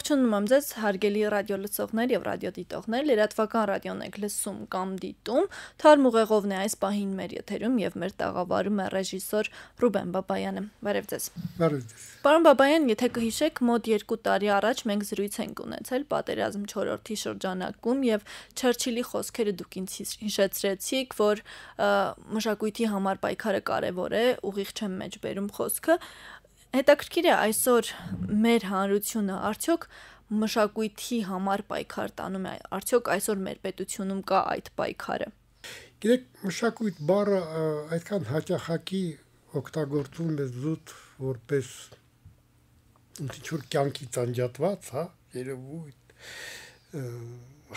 Ողջունում եմ ձեզ հարգելի ռադիո լսողներ եւ ռադիո դիտողներ։ Լրատվական ռադիոն եք լսում կամ դիտում։ Թարմ ուղեղովն է այս պահին մեր եթերում եւ մեր տաղավարում է ռեժիսոր Ռուբեն Բաբայանը։ Բարև ձեզ։ Բարև ձեզ։ Պարոն Բաբայան, եթե կհիշեք, մոտ 2 տարի առաջ մենք զրույց ենք ունեցել պատերազմ 4-րդի շրջանակում եւ Չերչիլի խոսքերը դուք ինձ հիշեցրեցիք, որ մշակույթի համար պայքարը կարեւոր է, ուղիղ չեմ մեջբերում խոսքը։ Հետաքրքիր է այսօր մեր հանրությունը արդյոք մշակույթի համար պայքար տանում է, արդյոք այսօր մեր պետությունում կա այդ պայքարը։ Գիտեք, մշակույթ բառը այդքան հաճախակի օգտագործվում է զուտ որպես ինչ-որ կյանքի ծանջատված, հա, երևույթ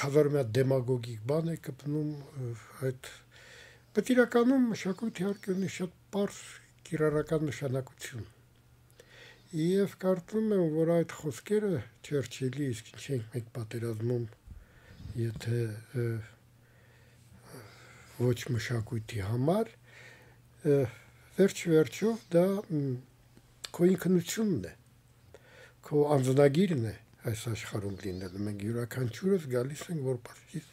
հազար մի հատ դեմագոգիկ բան է կպնում այդ Պետք իրականում մշակույթի հարկը ունի շատ բարձր կիրառական նշանակություն Եվ կարծում եմ, որ այդ խոսքերը Չերչիլի իսկ չենք մեկ պատերազմում, եթե ոչ մշակույթի համար, վերջ-վերջով դա քո ինքնությունն է, քո անձնագիրն է այս աշխարհում լինելը։ Մենք յուրաքանչյուրս գալիս ենք որպես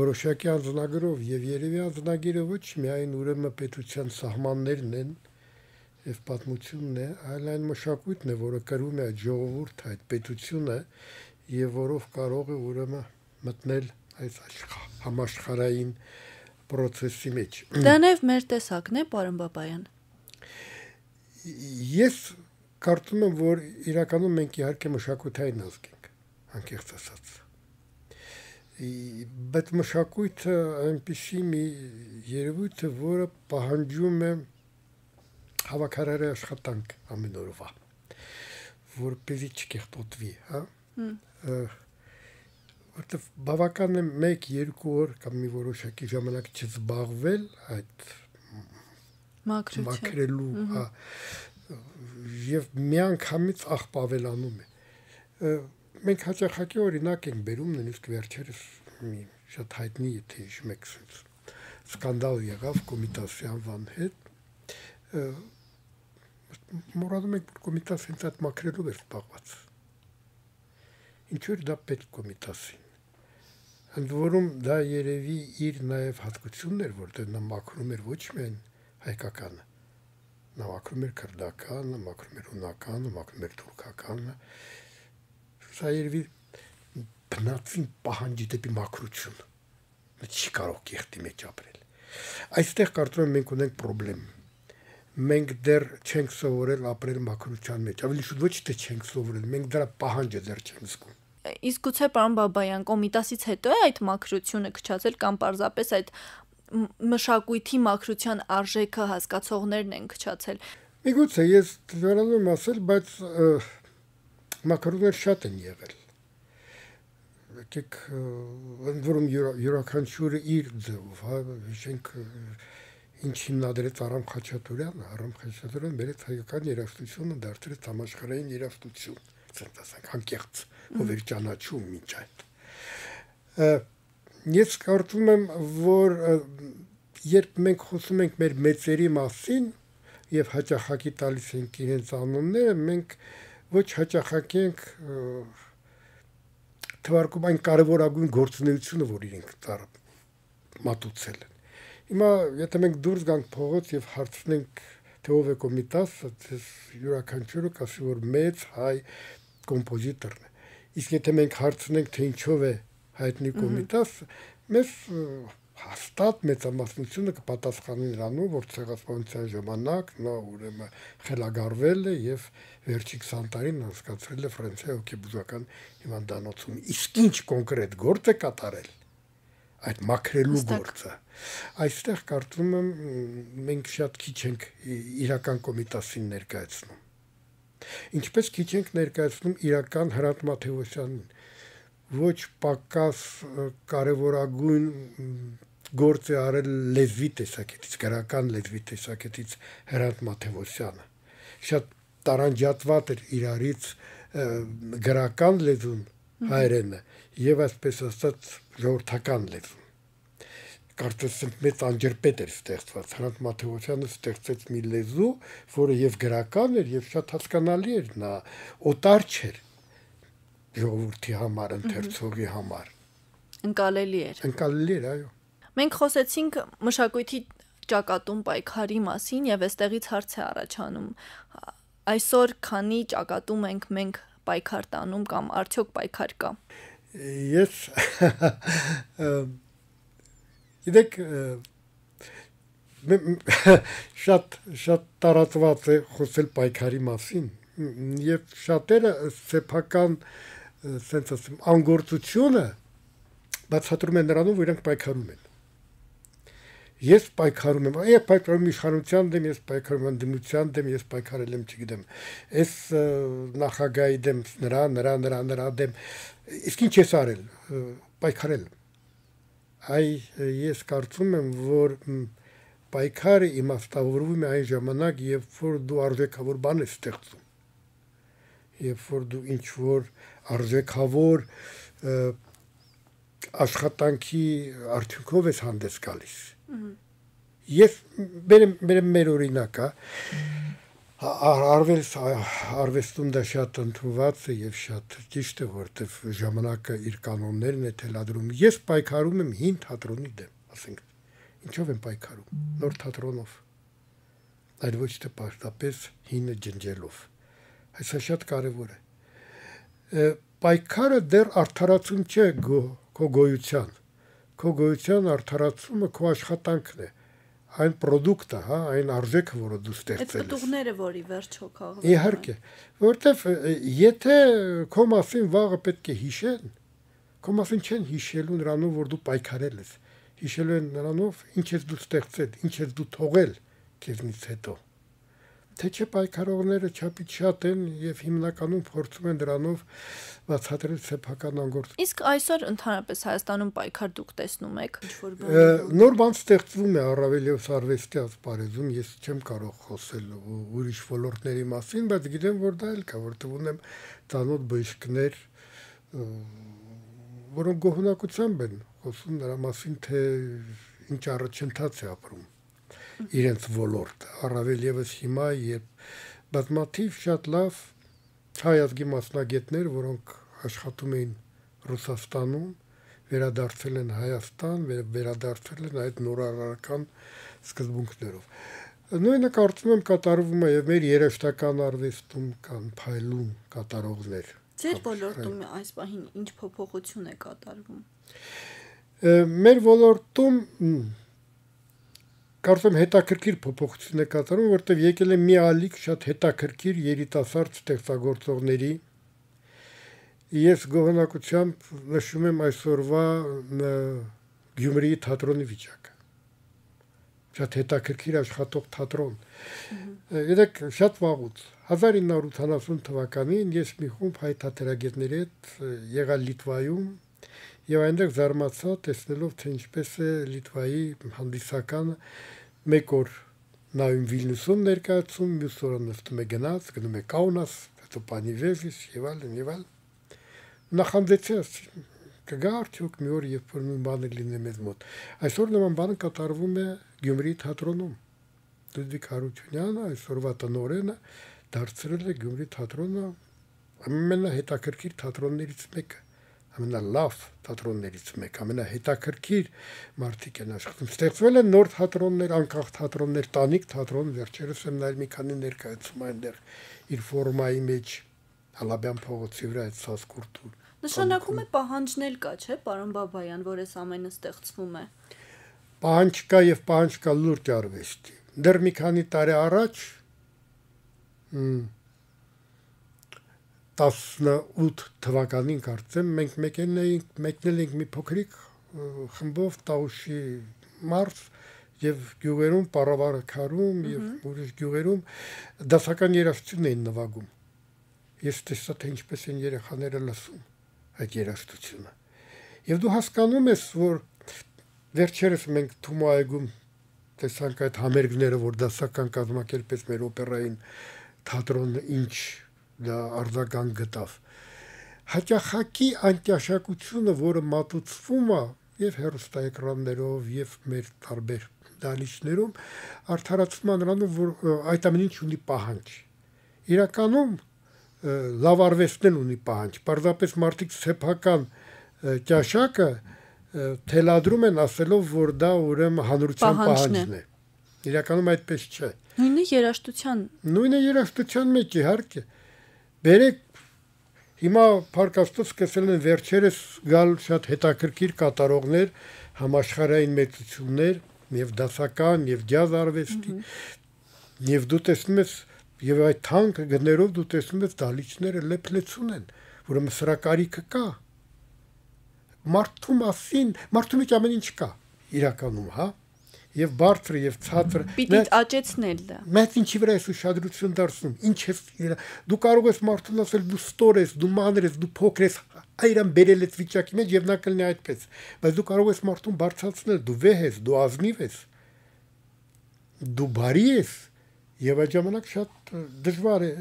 որոշակի անձնագրով եւ երևի անձնագիրը ոչ միայն ուրեմն պետության սահմաններն են, են եւ պատմությունն է, այլ այն մշակույթն է, որը կրում է այդ ժողովուրդը, այդ պետությունը եւ որով կարող է ուրեմն մտնել այս համաշխարային process-ի մեջ։ Դա նաեւ մեր տեսակն է, պարոն Բաբայան։ Ես կարծում եմ, որ իրականում մենք իհարկե մշակութային ազգ ենք, անկեղծ ասած բայց մշակույթը այնպիսի մի երևույթ է, որը պահանջում է հավաքարարի աշխատանք ամեն օրվա որպեսզի չկեղտոտվի, հա։ Որտեվ բավական է 1-2 օր կամ մի որոշակի ժամանակ չզբաղվել այդ մաքրության մաքրելու, հա։ Եվ միանգամից աղբավելանում է։ Մենք հաճախակի օրինակ ենք բերում նույնիսկ վերջերս մի շատ հայտնի եթե հիշում եք սկանդալ եղավ կոմիտասյան վան հետ մոռանում ենք կոմիտաս հենց այդ մաքրելով էր զբաղված։ Ինչու էր դա պետք կոմիտասին։ Ընդ որում դա երևի իր նաև հատկությունն էր, որտեղ նա մաքրում էր ոչ միայն հայկականը, նա մաքրում էր քրդականը, մաքրում էր հունականը, մաքրում էր թուրքականը։ Սա երևի բնածին պահանջի դեպի մաքրություն։ Նա չի կարող կեղտի մեջ ապրել։ Այստեղ կարծում եմ մենք ունենք խնդրեմ մենք դեռ չենք սովորել ապրել մակրության մեջ։ Ավելի շուտ ոչ թե չենք սովորել, մենք դրա պահանջը դեռ չենք զգում։ Իսկ գուցե պարոն Բաբայան կոմիտասից հետո է այդ մակրությունը քչացել կամ պարզապես այդ մշակույթի մակրության արժեքը հասկացողներն են քչացել։ Միգուցե ես դրանով եմ ասել, բայց մակրոններ շատ են եղել։ Եկեք ընդ որում յուրաքանչյուրը իր ձևով, հա, հիշենք յուր, ինչ հիմնադրեց Արամ Խաչատուրյանը, Արամ Խաչատուրյանը բերեց հայկական երաժշտությունը դարձրեց համաշխարհային երաժշտություն, ցենտ ասենք, անկեղծ, ով էր ճանաչում մինչ այդ։ Ես կարծում եմ, որ երբ մենք խոսում ենք մեր մեծերի մասին եւ հաճախակի տալիս ենք իրենց անունները, մենք ոչ հաճախակի ենք թվարկում այն կարևորագույն գործունեությունը, որ իրենք մատուցել են Հիմա եթե մենք դուրս գանք փողոց եւ հարցնենք թե ով է կոմիտաս, այս յուրաքանչյուրը կասի որ մեծ հայ կոմպոզիտորն է։ Իսկ եթե մենք հարցնենք թե ինչով է հայտնի կոմիտաս, մեզ հաստատ մեծամասնությունը կպատասխանի նրանով, որ ցեղասպանության ժամանակ նա ուրեմն խելագարվել է եւ վերջի 20 տարին անցկացրել է Ֆրանսիա հոկեբուզական հիվանդանոցում։ Իսկ ինչ կոնկրետ գործ է կատարել այդ մաքրելու գործը։ Այստեղ կարծում եմ մենք շատ քիչ ենք իրական կոմիտասին ներկայացնում։ Ինչպես քիչ ենք ներկայացնում իրական Հրանտ Մաթեոսյանին, ոչ պակաս կարևորագույն գործ է արել լեզվի տեսակետից, գրական լեզվի տեսակետից Հրանտ Մաթեոսյանը։ Շատ տարանջատված էր իրարից գրական լեզուն հայերենը, եւ այսպես ասած ժողովրդական լեզ։ Կարծես մեծ անջերպետ էր ստեղծված։ Հրանտ Մաթեոսյանը ստեղծեց մի լեզու, որը եւ գրական էր, եւ շատ հասկանալի էր նա, օտար չէր ժողովրդի համար, ընթերցողի համար։ Ընկալելի էր։ Ընկալելի էր, այո։ Մենք խոսեցինք մշակույթի ճակատում պայքարի մասին եւ այստեղից հարց է առաջանում այսօր քանի ճակատում ենք մենք պայքար տանում կամ արդյոք պայքար կա Ես գիտեք շատ շատ տարածված է խոսել պայքարի մասին եւ շատերը սեփական sense ասեմ անգործությունը բացատրում են նրանով, որ իրենք պայքարում են։ Ես պայքարում եմ, այ պայքարում իշխանության դեմ, ես պայքարում եմ դիմության դեմ, ես պայքարել եմ, չգիտեմ, այս նախագահի դեմ, նրա, նրա, նրա, նրա դեմ, Իսկ ինչ ես արել, պայքարել։ Այ ես կարծում եմ, որ պայքարը իմաստավորվում է այն ժամանակ, երբ որ դու արժեքավոր բան ես ստեղծում։ Երբ որ դու ինչ որ արժեքավոր աշխատանքի արդյունքով ես հանդես գալիս։ Ես մեր մեր օրինակը արվեստ արվեստում դա շատ ընդունված է եւ շատ ճիշտ է որտեվ ժամանակը իր կանոններն է թելադրում ես պայքարում եմ հին թատրոնի դեմ ասենք ինչով եմ պայքարում նոր թատրոնով այլ ոչ թե պարտապես հինը ջնջելով այս հա շատ կարեւոր է պայքարը դեռ արդարացում չէ քո գոյության քո գոյության արդարացումը քո աշխատանքն է գո, այն product-ը, հա, այն արժեքը, որը դու ստեղծել ես։ Այդ պտուղները, որի վերջո քաղվում։ հա։ Իհարկե, որովհետև եթե քո մասին վաղը պետք է հիշեն, քո մասին չեն հիշելու նրանով, որ դու պայքարել ես։ Հիշելու են նրանով, ինչ ես դու ստեղծել, ինչ ես դու թողել քեզնից հետո։ Ա թե չէ պայքարողները չափից շատ են եւ հիմնականում փորձում են դրանով բացատրել սեփական անգործությունը։ Իսկ այսօր ընդհանրապես Հայաստանում պայքար դուք տեսնում եք ինչ-որ բան։ Նոր բան ստեղծվում է առավելիով արվեստի ասպարեզում, ես չեմ կարող խոսել ուրիշ ոլորտների մասին, բայց գիտեմ, որ դա էլ կա, որտեղ ունեմ ցանոթ բժիշկներ, որոնք գոհնակությամբ են խոսում նրա մասին, թե ինչ առաջընթաց է ապրում իրենց ոլորտը։ Առավել եւս հիմա, երբ բազմաթիվ շատ լավ հայ ազգի մասնագետներ, որոնք աշխատում էին Ռուսաստանում, վերադարձել են Հայաստան, վերադարձել են այդ նորարարական սկզբունքներով։ Նույնը կարծում եմ կատարվում է եւ մեր երաշտական արվեստում կան փայլուն կատարողներ։ Ձեր ոլորտում այս պահին ինչ փոփոխություն է կատարվում։ Մեր ոլորտում Կարծում հետաքրքիր փոփոխություն է կատարում, որտեղ եկել է մի ալիք շատ հետաքրքիր երիտասարդ ստեղծագործողների։ Ես գոհնակությամբ նշում եմ այսօրվա Գյումրիի թատրոնի վիճակը։ Շատ հետաքրքիր աշխատող թատրոն։ Գիտեք, շատ վաղուց 1980 թվականին ես մի խումբ հայ թատերագետների հետ եղա Լիտվայում եւ այնտեղ զարմացա տեսնելով թե ինչպես է Լիտվայի հանդիսական մեկ օր նայում Վիլնյուսում ներկայացում, մյուս օրը նստում է գնաց, գնում է Կաունաս, հետո Պանիվեժիս եւ այլն եւ այլն նախանձեցի կգա արդյոք մի օր երբ որ նույն բանը լինի մեզ մոտ այսօր նման բանը կատարվում է Գյումրի թատրոնում Լուդվիկ Հարությունյանը այսօրվա տնորենը դարձրել է Գյումրի թատրոնը ամենահետաքրքիր թատրոններից մեկը ամենալավ թատրոններից մեկ, ամենահետաքրքիր մարդիկ են աշխատում։ Ստեղծվել են նոր թատրոններ, անկախ թատրոններ, տանիք թատրոն, վերջերս եմ նայել մի քանի ներկայացում այնտեղ իր ֆորմայի մեջ Հալաբյան փողոցի վրա այդ սասկուրտու։ Նշանակում է պահանջնել կա, չէ՞, պարոն Բաբայան, որ այս ամենը ստեղծվում է։ Պահանջ կա եւ պահանջ կա լուրջ արվեստի։ Դեռ մի քանի տարի առաջ 18 թվականին կարծեմ մենք մեկն էինք մեկնել էինք մի փոքրիկ խմբով Տաուշի մարզ եւ գյուղերում Պարավարքարում եւ ուրիշ գյուղերում դասական երաժշտություն էին նվագում։ Ես տեսա թե ինչպես են երեխաները լսում այդ երաժշտությունը։ Եվ դու հասկանում ես, որ վերջերս մենք Թումո այգում տեսանք այդ համերգները, որ դասական կազմակերպես մեր օպերային թատրոնը ինչ դա արձագանք գտավ։ Հաճախակի անտիաշակությունը, որը մատուցվում է եւ հեռուստաէկրաններով եւ մեր տարբեր դալիչներում, արդարացվում է նրանով, որ այդ ամենին ունի պահանջ։ Իրականում լավ արվեստն ունի պահանջ։ Պարզապես մարդիկ սեփական ճաշակը թելադրում են ասելով, որ դա ուրեմն հանրության պահանջն է։ Իրականում այդպես չէ։ Նույնը երաշտության։ Նույնը երաշտության մեջ իհարկե։ Բերեք Հիմա Փարքաստով սկսել են վերջերս գալ շատ հետաքրքիր կատարողներ, համաշխարհային մեծություններ, եւ դասական, եւ ջազ արվեստի։ Եվ դու տեսնում ես եւ այդ թանկը գներով դու տեսնում ես դալիճները լեփլեցուն են, ուրեմն սրա կարիքը կա։ Մարդու մասին, մարդու մեջ ամեն ինչ կա իրականում, հա եւ բարձր եւ ցածր։ Պիտի աճեցնել դա։ Մեծ ինչի վրա ես ուշադրություն դարձնում։ Ինչ ես դու կարող ես մարդուն ասել դու ստոր ես, դու մանր ես, դու փոքր ես, այրան բերել այդ վիճակի մեջ եւ նա կլինի այդպես։ Բայց դու կարող ես մարդուն բարձրացնել, դու վեհ ես, դու ազնիվ ես։ Դու բարի ես։ Եվ այդ ժամանակ շատ դժվար է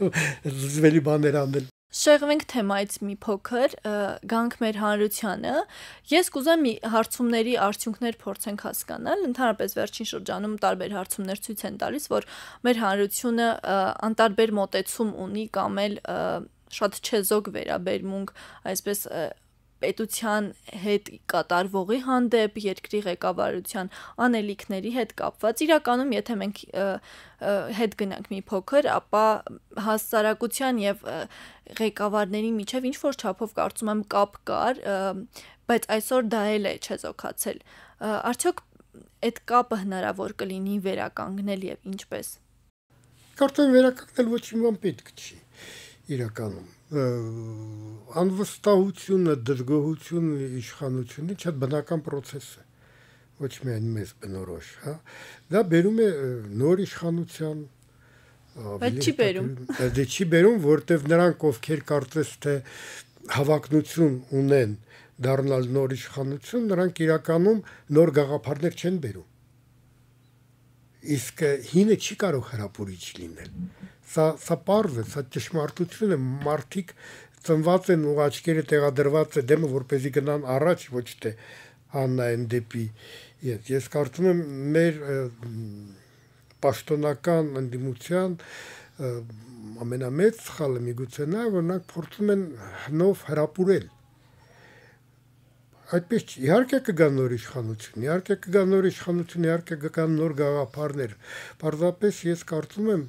զվելի բաներ անել։ Շեղվենք թեմայից մի փոքր, գանք մեր հանրությանը։ Ես կուզեմ մի հարցումների արդյունքներ փորձենք հասկանալ։ Ընդհանրապես վերջին շրջանում տարբեր հարցումներ ցույց են տալիս, որ մեր հանրությունը անտարբեր մոտեցում ունի կամ էլ շատ չեզոք վերաբերմունք, այսպես պետության հետ կատարվողի հանդեպ, երկրի ղեկավարության անելիքների հետ կապված։ Իրականում, եթե մենք հետ գնանք մի փոքր, ապա հասարակության եւ ղեկավարների միջև ինչ որ չափով կարծում եմ կապ կար, բայց այսօր դա էլ է չեզոքացել։ Արդյոք այդ կապը հնարավոր կլինի վերականգնել եւ ինչպես։ Կարծեմ վերականգնել ոչ մի բան պետք չի իրականում անվստահությունը, դժգոհությունը իշխանությունի չէ բնական process է ոչ միայն մեզ բնորոշ, հա։ Դա բերում է նոր իշխանության Բայց չի բերում։ Դե չի բերում, որտեվ նրանք ովքեր կարծես թե հավակնություն ունեն դառնալ նոր իշխանություն, նրանք իրականում նոր գաղափարներ չեն բերում։ Իսկ հինը չի կարող հրապուրիչ լինել։ Սա սա պարզ է, սա ճշմարտություն է, մարդիկ ծնված են ու աչքերը տեղադրված է դեմը, որպեսզի գնան առաջ, ոչ թե աննային դեպի ես։ Ես կարծում եմ մեր պաշտոնական ընդդիմության ամենամեծ սխալը միգուցե նա, որ նա փորձում են հնով հրապուրել այդպես իհարկե կգա նոր իշխանություն, իհարկե կգա նոր իշխանություն, իհարկե կգան նոր գաղափարներ։ Պարզապես ես կարծում եմ,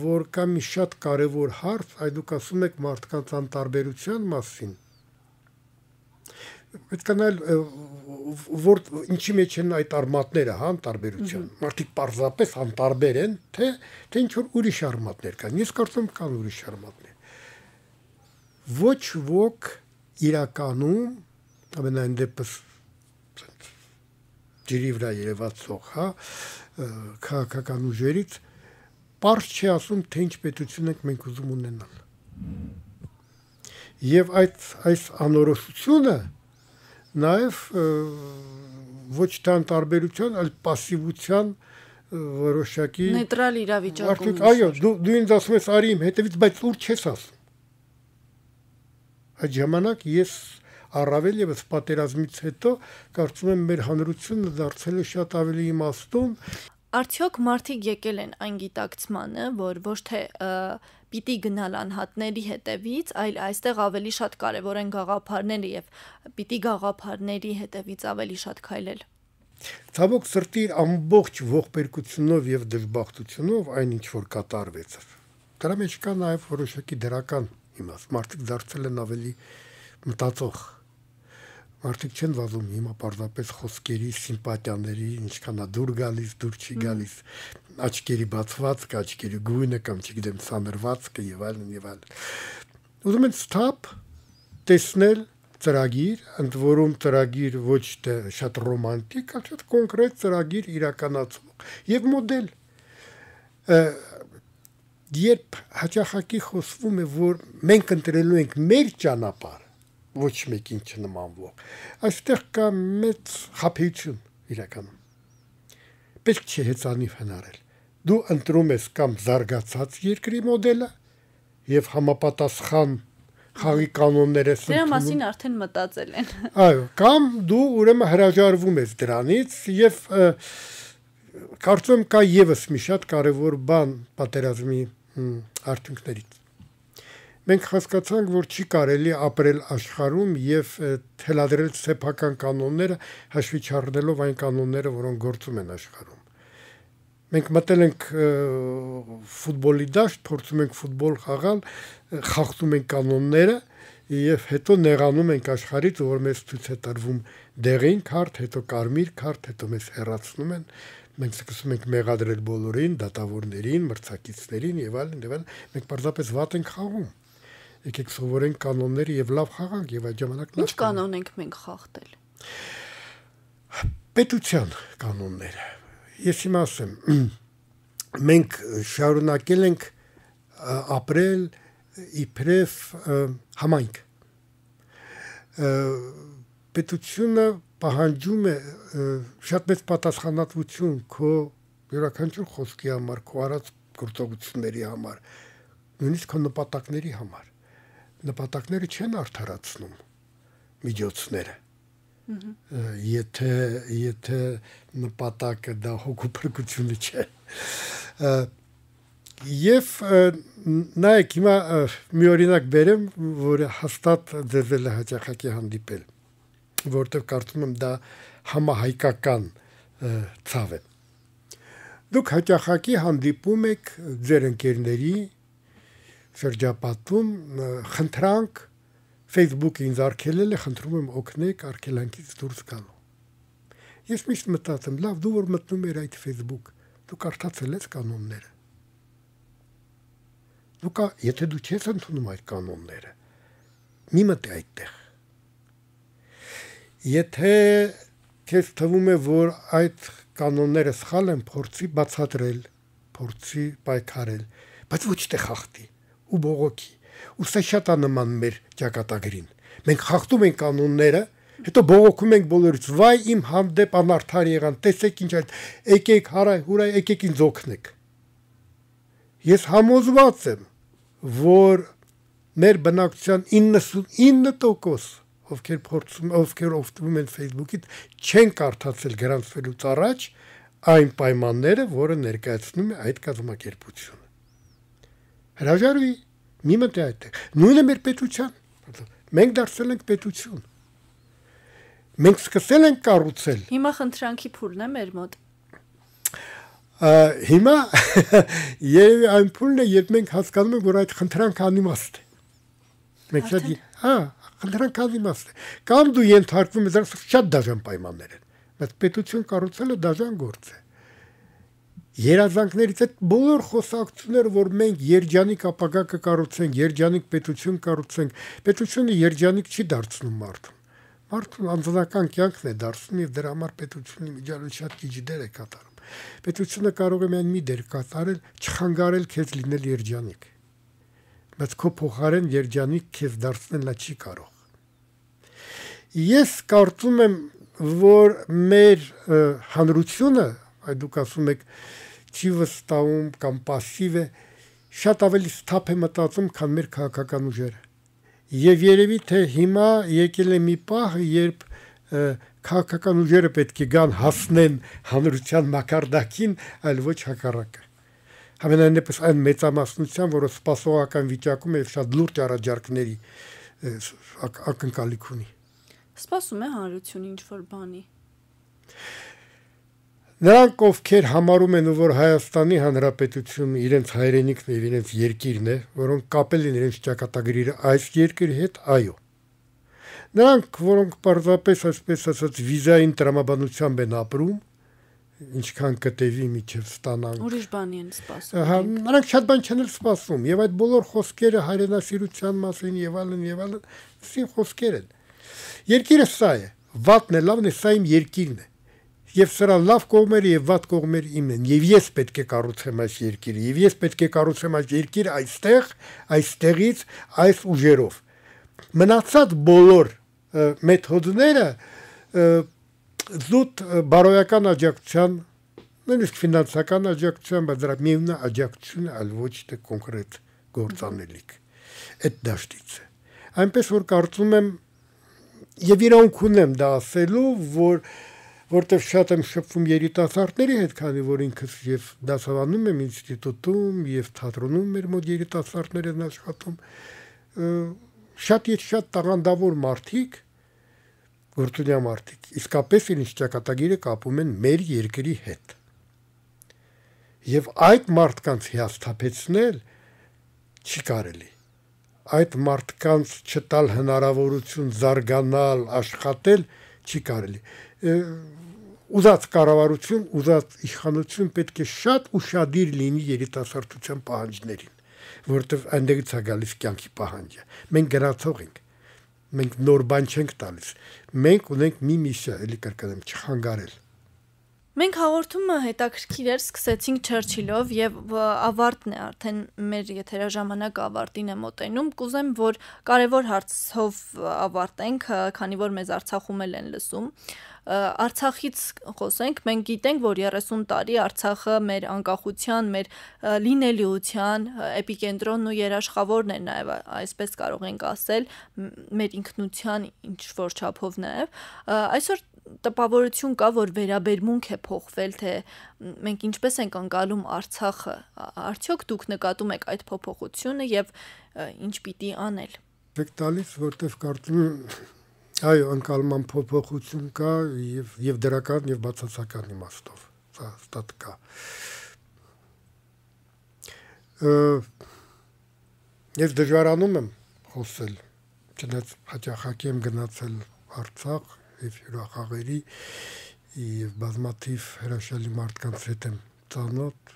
որ կա մի շատ կարևոր հարց, այ դուք ասում եք մարդկանց անտարբերության մասին։ Պետք է նայել որ ինչի մեջ են այդ արմատները, հա, անտարբերության։ Մարդիկ պարզապես անտարբեր են, թե թե ինչ որ ուրիշ արմատներ կան։ Ես կարծում կան ուրիշ արմատներ։ Ոչ ոք իրականում ամենայն դեպս ջրի վրա երևացող, հա, քաղաքական ուժերից པարզ չի ասում, թե ինչ պետություն ենք մենք ուզում ունենալ։ Եվ այդ այս անորոշությունը նաև ոչ թե անտարբերության, այլ пассивության որոշակի նեյտրալ իրավիճակում։ Արդյոք այո, դու դու ինձ ասում ես արի իմ հետևից, բայց ուր չես ասում։ Այդ ժամանակ ես առավել եւս պատերազմից հետո կարծում եմ մեր հանրությունը դարձել է շատ ավելի իմաստուն Արդյոք մարդիկ եկել են այն գիտակցմանը, որ ոչ թե պիտի գնալ անհատների հետևից, այլ այստեղ ավելի շատ կարևոր են գաղափարները եւ պիտի գաղափարների հետևից ավելի շատ քայլել։ Ցավոք սրտի ամբողջ ողբերգությունով եւ դժբախտությունով այն ինչ որ կատարվեցավ։ Դրա մեջ կա նաեւ որոշակի դրական իմաստ, մարդիկ դարձել են ավելի մտածող Մարդիկ չեն վազում հիմա պարզապես խոսքերի, սիմպաթիաների, ինչքանա դուր գալիս, դուր չի գալիս, աչքերի բացվածք, աչքերի գույնը կամ չգիտեմ, սանրվածքը եւ այլն եւ այլն։ Ուզում են ստապ տեսնել ծրագիր, ընդ որում ծրագիր ոչ թե շատ ռոմանտիկ, այլ շատ կոնկրետ ծրագիր իրականացում եւ մոդել։ Երբ հաճախակի խոսվում է, որ մենք ընտրելու ենք մեր ճանապարհ, ոչ մեկին չնմանվող։ Այստեղ կա մեծ խափեություն իրականում։ Պետք չէ հեծանիվ հնարել։ Դու ընտրում ես կամ զարգացած երկրի մոդելը եւ համապատասխան խաղի կանոններ ես ընդունում։ Դրա մասին արդեն մտածել են։ Այո, կամ դու ուրեմն հրաժարվում ես դրանից եւ կարծում կա եւս մի շատ կարեւոր բան պատերազմի արդյունքներից մենք հասկացանք, որ չի կարելի ապրել աշխարհում եւ թելադրել սեփական կանոնները հաշվի չառնելով այն կանոնները, որոնք գործում են աշխարհում։ Մենք մտել ենք ֆուտբոլի դաշտ, փորձում ենք ֆուտբոլ խաղալ, խախտում ենք կանոնները եւ հետո նեղանում ենք աշխարհից, որ մեզ ցույց է տրվում դեղին քարտ, հետո կարմիր քարտ, հետո մեզ հեռացնում են մենք սկսում ենք մեղադրել բոլորին, դատավորներին, մրցակիցներին եւ այլն, եւ այլն, մենք պարզապես վատ ենք խաղում եկեք սովորենք կանոնները եւ լավ խաղանք եւ այդ ժամանակ նա Ինչ կանոն ենք մենք խախտել։ Պետության կանոնները։ Ես իմ ասեմ, մենք շարունակել ենք ապրել իբրև համայնք։ Պետությունը պահանջում է շատ մեծ պատասխանատվություն քո յուրաքանչյուր խոսքի համար, քո արած գործողությունների համար, նույնիսկ քո նպատակների համար նպատակները չեն արդարացնում միջոցները։ Եթե եթե նպատակը դա հոգու փրկությունը չէ։ Եվ նայեք հիմա մի օրինակ բերեմ, որը հաստատ ձեզել է հաճախակի հանդիպել, որտեղ կարծում եմ դա համահայկական ցավ է։ Դուք հաճախակի հանդիպում եք ձեր ընկերների շրջապատում խնդրանք Facebook-ը ինձ արկելել է, խնդրում եմ օգնեք արկելանքից դուրս գալու։ Ես միշտ մտածեմ, լավ, դու որ մտնում ես այդ Facebook, դու կարդացել ես կանոնները։ Դու կա, եթե դու չես ընդունում այդ կանոնները, մի մտի այդտեղ։ Եթե քեզ թվում է, որ այդ կանոնները սխալ են, փորձի բացատրել, փորձի պայքարել, բայց ոչ թե խախտի ու բողոքի։ Ու սա շատ անման մեր ճակատագրին։ Մենք խախտում ենք կանոնները, հետո բողոքում ենք բոլորից։ Վայ իմ հանդեպ անարդար եղան, տեսեք ինչ այդ, եկեք հարայ, հուրայ, եկեք ինձ օգնեք։ Ես համոզված եմ, որ մեր բնակության 99% ովքեր փորձում, ովքեր օգտվում են Facebook-ից, չեն կարդացել գրանցվելուց առաջ այն պայմանները, որը ներկայացնում է այդ կազմակերպությունը հրաժարվի, մի մտե այդտեղ։ Նույնը մեր պետության։ Մենք դարձել ենք պետություն։ Մենք սկսել ենք կառուցել։ Հիմա խնդրանքի փուլն է մեր մոտ։ Հիմա երևի այն փուլն է, երբ մենք հասկանում ենք, որ այդ խնդրանքը անիմաստ է։ Մենք շատ, հա, խնդրանքը անիմաստ է։ Կամ դու ենթարկվում ես շատ դաժան պայմաններ են, բայց պետություն կառուցելը դաժան գործ է երազանքներից այդ բոլոր խոսակցությունները, որ մենք երջանիկ ապագա կկառուցենք, երջանիկ պետություն կառուցենք, պետությունը երջանիկ չի դարձնում մարդուն։ Մարդուն անձնական կյանքն է դարձնում եւ դրա համար պետությունը միջալը շատ քիչ դեր է կատարում։ Պետությունը կարող է միայն մի դեր կատարել, չխանգարել քեզ լինել երջանիկ։ Բայց քո փոխարեն երջանիկ քեզ դարձնել նա չի կարող։ Ես կարծում եմ, որ մեր հանրությունը, այ դուք ասում եք չի վստահում կամ пассив է, շատ ավելի սթափ է մտածում, քան մեր քաղաքական ուժերը։ Եվ երևի թե հիմա եկել է մի պահ, երբ քաղաքական ուժերը պետք է գան հասնեն հանրության մակարդակին, այլ ոչ հակառակը։ Համենայնպես այն մեծամասնության, որը սպասողական վիճակում է եւ շատ լուրջ առաջարկների ակնկալիք ունի։ Սպասում է հանրություն ինչ որ բանի։ Նրանք, ովքեր համարում են, որ Հայաստանի Հանրապետությունը իրենց հայրենիքն է, իրենց երկիրն է, որոնք կապել են իրենց ճակատագրիրը այս երկրի հետ, այո։ Նրանք, որոնք պարզապես այսպես ասած վիզային տրամաբանությամբ են ապրում, ինչքան կտեվի միջև ստանան։ Ուրիշ բան են սպասում։ Հա, նրանք շատ բան չեն սպասում, եւ այդ բոլոր խոսքերը հայրենասիրության մասին եւ այլն եւ այլն, սին խոսքեր են։ Երկիրը սա է, վատն է, լավն է, սա իմ երկիրն է եւ սրա լավ կողմերը եւ վատ կողմերը իմն են եւ ես պետք է կառուցեմ այս երկիրը եւ ես պետք է կառուցեմ այս երկիրը այստեղ այստեղից այս ուժերով մնացած բոլոր մեթոդները զուտ բարոյական աջակցության նույնիսկ ֆինանսական աջակցության բայց դրա միևնույն աջակցությունը այլ ոչ թե կոնկրետ գործանելիք այդ դաշտից այնպես որ կարծում եմ եւ իրանք ունեմ դա ասելու որ և որտեվ շատ եմ շփվում երիտասարդների հետ, քանի որ ինքս եւ դասավանում եմ ինստիտուտում եւ թատրոնում մեր մոտ երիտասարդներ են աշխատում։ Շատ եւ շատ տաղանդավոր մարդիկ, գործունյա մարդիկ, իսկապես իրենց ճակատագիրը կապում են մեր երկրի հետ։ Եվ այդ մարդկանց հիասթափեցնել չի կարելի այդ մարդկանց չտալ հնարավորություն զարգանալ, աշխատել չի կարելի ուզած կառավարություն, ուզած իշխանություն պետք է շատ ուրشادիր լինի երիտասարդության պահանջներին, որտեղ այնտեղից է գալիս կյանքի պահանջը։ Մենք գնացող ենք։ Մենք նոր բան չենք տալիս։ Մենք ունենք մի միսիա, էլի կրկնեմ, չխանգարել։ Մենք հաղորդումը հետաքրքիր էր սկսեցինք Չերչիլով եւ ավարտն է արդեն մեր եթերաժամանակ ավարտին է մոտենում։ Կուզեմ, որ կարևոր հարցով ավարտենք, քանի որ մեզ Արցախում էլ են լսում։ Ա, Արցախից խոսենք, մենք գիտենք, որ 30 տարի Արցախը մեր անկախության, մեր լինելիության էպիկենտրոնն ու երաշխավորն է նաև, այսպես կարող ենք ասել, մեր ինքնության ինչ որ չափով նաև։ Այսօր տպավորություն կա, որ վերաբերմունք է փոխվել, թե մենք ինչպես ենք անցալում Արցախը։ Արդյոք դուք նկատում եք այդ փոփոխությունը եւ ինչ պիտի անել։ Դեք տալիս, որտեվ կարծում Այո, անկալման փոփոխություն կա եւ եւ դրական եւ բացասական իմաստով։ Սա հստակ կա։ Ես դժվարանում եմ խոսել, չնայած հաճախակի եմ գնացել Արցախ եւ հյուրախաղերի եւ բազմաթիվ հրաշալի մարդկանց հետ եմ ծանոթ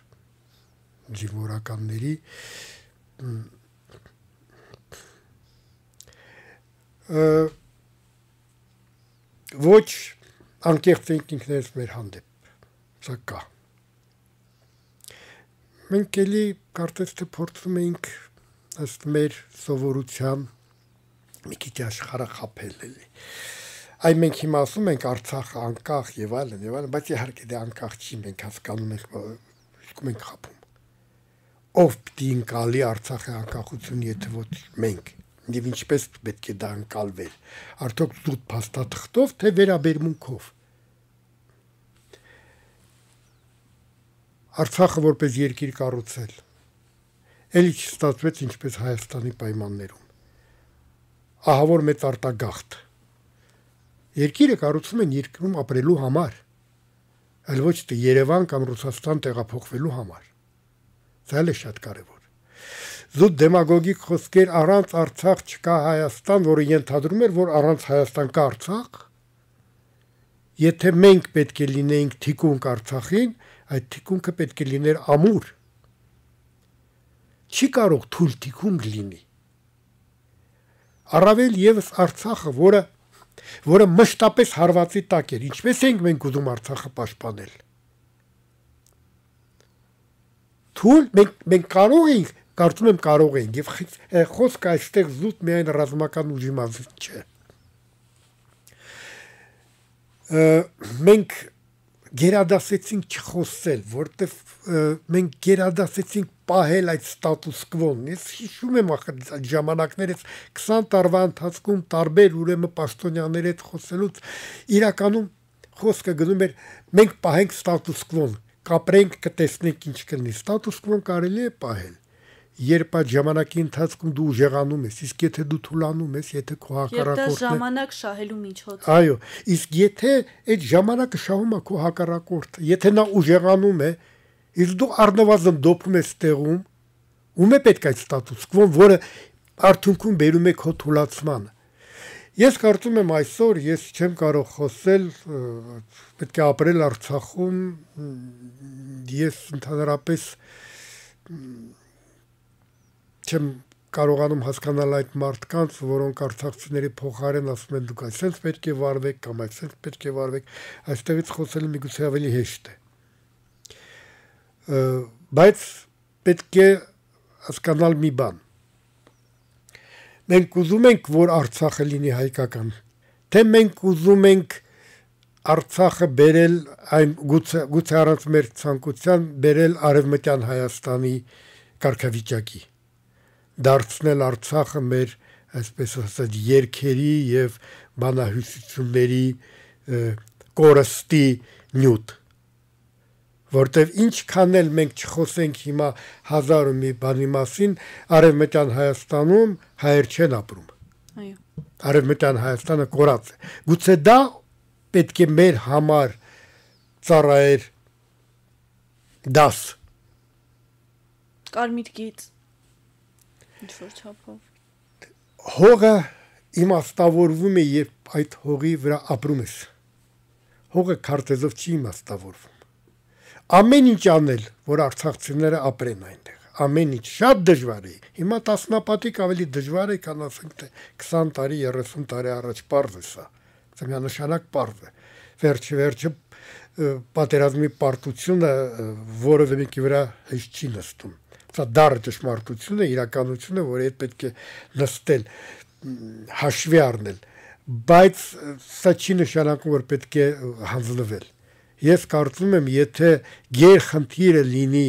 զինվորականների Ա ոչ անկեղծ ենք ինքներս մեր հանդեպ։ Սա կա։ Մենք էլի կարծես թե փորձում ենք ըստ մեր սովորության մի քիչ աշխարհը խափել էլի։ Այ մենք հիմա ասում ենք Արցախը անկախ եւ այլն եւ այլն, բայց իհարկե դա դե անկախ չի, մենք հասկանում ենք, իսկ մենք խափում։ Ով պիտի ընկալի Արցախի անկախություն, եթե ոչ մենք եւ ինչպես պետք է դա անցալվեր արդյոք դուտ փաստաթղթով թե վերաբերմունքով Արցախը որպես երկիր կառուցել ելի չստացվեց ինչպես Հայաստանի պայմաններում ահա որ մեծ արտագաղթ երկիրը կառուցում են երկրում ապրելու համար այլ ոչ թե Երևան կամ Ռուսաստան տեղափոխվելու համար դա էլ է շատ կարեւոր զուտ դեմագոգիկ խոսքեր առանց Արցախ չկա Հայաստան, որը ենթադրում էր, որ առանց Հայաստան կա Արցախ։ Եթե մենք պետք է լինեինք թիկունք Արցախին, այդ թիկունքը պետք է լիներ ամուր։ Չի կարող թույլ թիկունք լինի։ Առավել եւս Արցախը, որը որը մշտապես հարվածի տակ էր, ինչպես ենք մենք ուզում Արցախը պաշտպանել։ Թույլ մենք մենք կարող ենք կարծում եմ կարող ենք եւ խոսքը այստեղ զուտ միայն ռազմական ուժի մասին չէ։ Մենք գերադասեցինք չխոսել, որտեվ մենք գերադասեցինք պահել այդ ստատուս կվոն։ Ես հիշում եմ ախր այդ ժամանակներից 20 տարվա ընթացքում տարբեր ուրեմն պաշտոնյաների հետ խոսելուց իրականում խոսքը գնում էր մենք պահենք ստատուս կվոն, կապրենք, կտեսնենք ինչ կլինի։ Ստատուս կվոն կարելի է պահել երբ այդ ժամանակի ընթացքում դու ուժեղանում ես, իսկ եթե դու թուլանում ես, եթե քո հակառակորդն Եթե ժամանակ շահելու միջոց։ Այո, իսկ եթե այդ ժամանակը շահում է քո հակառակորդը, եթե նա ուժեղանում է, իսկ դու առնվազն դոփում ես տեղում, ում է պետք այդ ստատուս կվոն, որը արդյունքում բերում է քո թուլացմանը։ Ես կարծում եմ այսօր ես չեմ կարող խոսել, պետք է ապրել Արցախում։ Ես ընդհանրապես չեմ կարողանում հասկանալ այդ մարդկանց, որոնք արցախցիների փոխարեն ասում են դուք այսպես պետք է վարվեք կամ այսպես պետք է վարվեք, այստեղից խոսելը միգուցե ավելի հեշտ է։ Բայց պետք է հասկանալ մի բան։ Մենք ուզում ենք, որ Արցախը լինի հայկական, թե մենք ուզում ենք Արցախը բերել այն գուցե գուցե առանց մեր ցանկության բերել արևմտյան Հայաստանի կարգավիճակի դարձնել Արցախը մեր, այսպես ասած, երկերի եւ բանահյուսությունների կորստի նյութ որտեվ ինչքան էլ մենք չխոսենք հիմա հազար ու մի բանի մասին, արևմտյան Հայաստանում հայեր չեն ապրում։ Այո։ Արևմտյան Հայաստանը կորած է։ Գուցե դա պետք է մեր համար ծառայեր դաս։ Կարմիր գից Ինչ որ չափով։ Հողը իմաստավորվում է, երբ այդ հողի վրա ապրում ես։ Հողը քարտեզով չի իմաստավորվում։ Ամեն ինչ անել, որ արցախցիները ապրեն այնտեղ։ Ամեն ինչ շատ դժվար է։ Հիմա տասնապատիկ ավելի դժվար է, քան ասենք թե 20 տարի, 30 տարի առաջ པարզ է սա։ Ցանկանշանակ པարզ է։ Վերջը վերջը պատերազմի պարտությունը որևէ մեկի վրա հեշտ չի նստում սա դառը ճշմարտություն է, իրականություն է, որ այդ պետք է նստել, հաշվի առնել, բայց սա չի նշանակում, որ պետք է հանձնվել։ Ես կարծում եմ, եթե գերխնդիրը լինի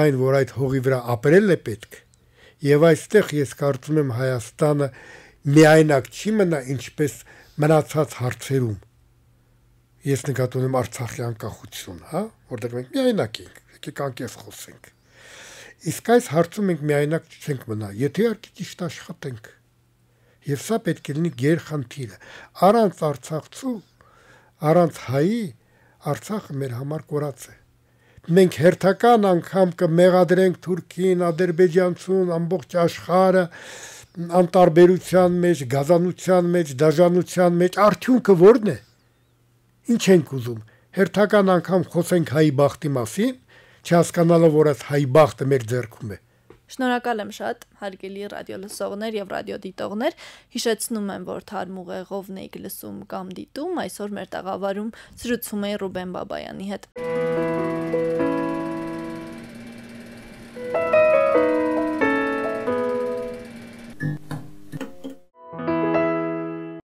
այն, որ այդ հողի վրա ապրել է պետք, եւ այստեղ ես կարծում եմ Հայաստանը միայնակ չի մնա ինչպես մնացած հարցերում ես նկատում եմ Արցախի անկախություն, հա, որտեղ մենք միայնակ ենք, եկեք անկես խոսենք։ Իսկ այս հարցում մենք միայնակ չենք մնա, եթե իհարկե ճիշտ աշխատենք։ Եվ սա պետք է լինի գերխնդիրը։ Առանց Արցախցու, առանց հայի Արցախը մեր համար կորած է։ Մենք հերթական անգամ կմեղադրենք Թուրքին, Ադրբեջանցուն, ամբողջ աշխարհը անտարբերության մեջ, գազանության մեջ, դաժանության մեջ, արդյունքը ո՞րն է։ Ինչ ենք ուզում։ Հերթական անգամ խոսենք հայի բախտի մասին, չհասկանալով, որ այդ հայ բախտը մեր ձեռքում է։ Շնորհակալ եմ շատ, հարգելի ռադիոլսողներ եւ ռադիոդիտողներ։ Հիշեցնում եմ, որ Թարմ ուղեղովն եք լսում կամ դիտում, այսօր մեր տաղավարում զրուցում է Ռուբեն Բաբայանի հետ։ Մուսիկ